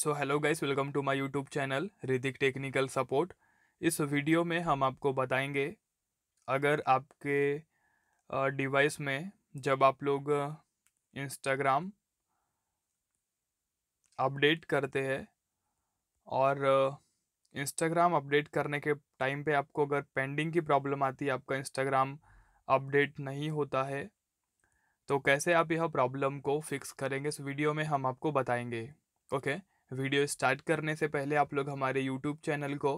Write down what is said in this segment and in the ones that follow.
So hello guys welcome to my YouTube channel Ridik technical support इस video में हम आपको बताएंगे अगर आपके डिवाइस में जब आप लोग इंस्टाग्राम अपडेट करते हैं और इंस्टाग्राम अपडेट करने के टाइम पे आपको अगर पेंडिंग की प्रॉब्लम आती है आपका इंस्टाग्राम अपडेट नहीं होता है तो कैसे आप यह प्रॉब्लम को फिक्स करेंगे इस वीडियो में हम आपको बताएंगे ओके okay? वीडियो स्टार्ट करने से पहले आप लोग हमारे यूट्यूब चैनल को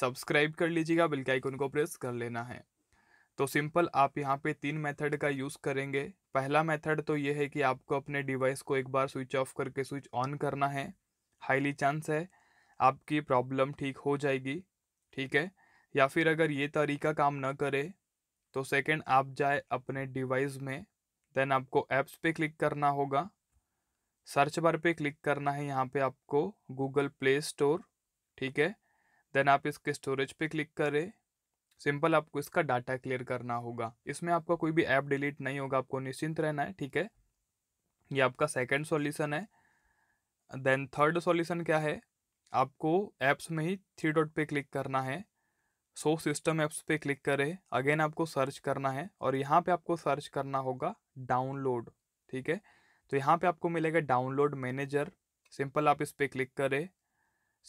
सब्सक्राइब कर लीजिएगा बिल्कुल आइकन को प्रेस कर लेना है तो सिंपल आप यहाँ पे तीन मेथड का यूज़ करेंगे पहला मेथड तो ये है कि आपको अपने डिवाइस को एक बार स्विच ऑफ करके स्विच ऑन करना है हाईली चांस है आपकी प्रॉब्लम ठीक हो जाएगी ठीक है या फिर अगर ये तरीका काम ना करे तो सेकेंड आप जाए अपने डिवाइस में देन आपको ऐप्स पे क्लिक करना होगा सर्च बार पे क्लिक करना है यहाँ पे आपको गूगल प्ले स्टोर ठीक है देन आप इसके स्टोरेज पे क्लिक करें सिंपल आपको इसका डाटा क्लियर करना होगा इसमें आपका कोई भी ऐप डिलीट नहीं होगा आपको निश्चिंत रहना है ठीक है ये आपका सेकंड सॉल्यूशन है देन थर्ड सॉल्यूशन क्या है आपको ऐप्स में ही थ्री डॉट पे क्लिक करना है सो सिस्टम ऐप्स पे क्लिक करें अगेन आपको सर्च करना है और यहाँ पे आपको सर्च करना होगा डाउनलोड ठीक है तो यहाँ पे आपको मिलेगा डाउनलोड मैनेजर सिंपल आप इस पर क्लिक करें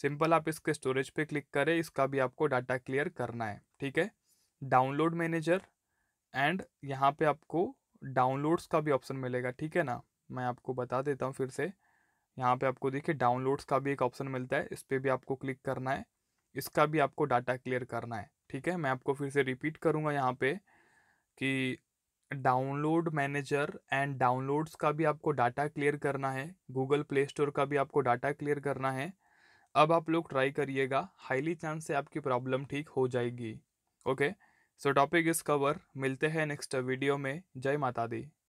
सिंपल आप इसके स्टोरेज पे क्लिक करें इसका भी आपको डाटा क्लियर करना है ठीक है डाउनलोड मैनेजर एंड यहाँ पे आपको डाउनलोड्स का भी ऑप्शन मिलेगा ठीक है ना मैं आपको बता देता हूँ फिर से यहाँ पे आपको देखिए डाउनलोड्स का भी एक ऑप्शन मिलता है इस पर भी आपको क्लिक करना है इसका भी आपको डाटा क्लियर करना है ठीक है मैं आपको फिर से रिपीट करूँगा यहाँ पे कि डाउनलोड मैनेजर एंड डाउनलोड्स का भी आपको डाटा क्लियर करना है गूगल प्ले स्टोर का भी आपको डाटा क्लियर करना है अब आप लोग ट्राई करिएगा हाईली चांस से आपकी प्रॉब्लम ठीक हो जाएगी ओके सो टॉपिक इस कवर मिलते हैं नेक्स्ट वीडियो में जय माता दी